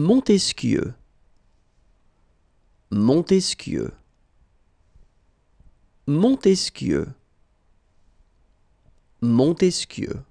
Montesquieu Montesquieu Montesquieu Montesquieu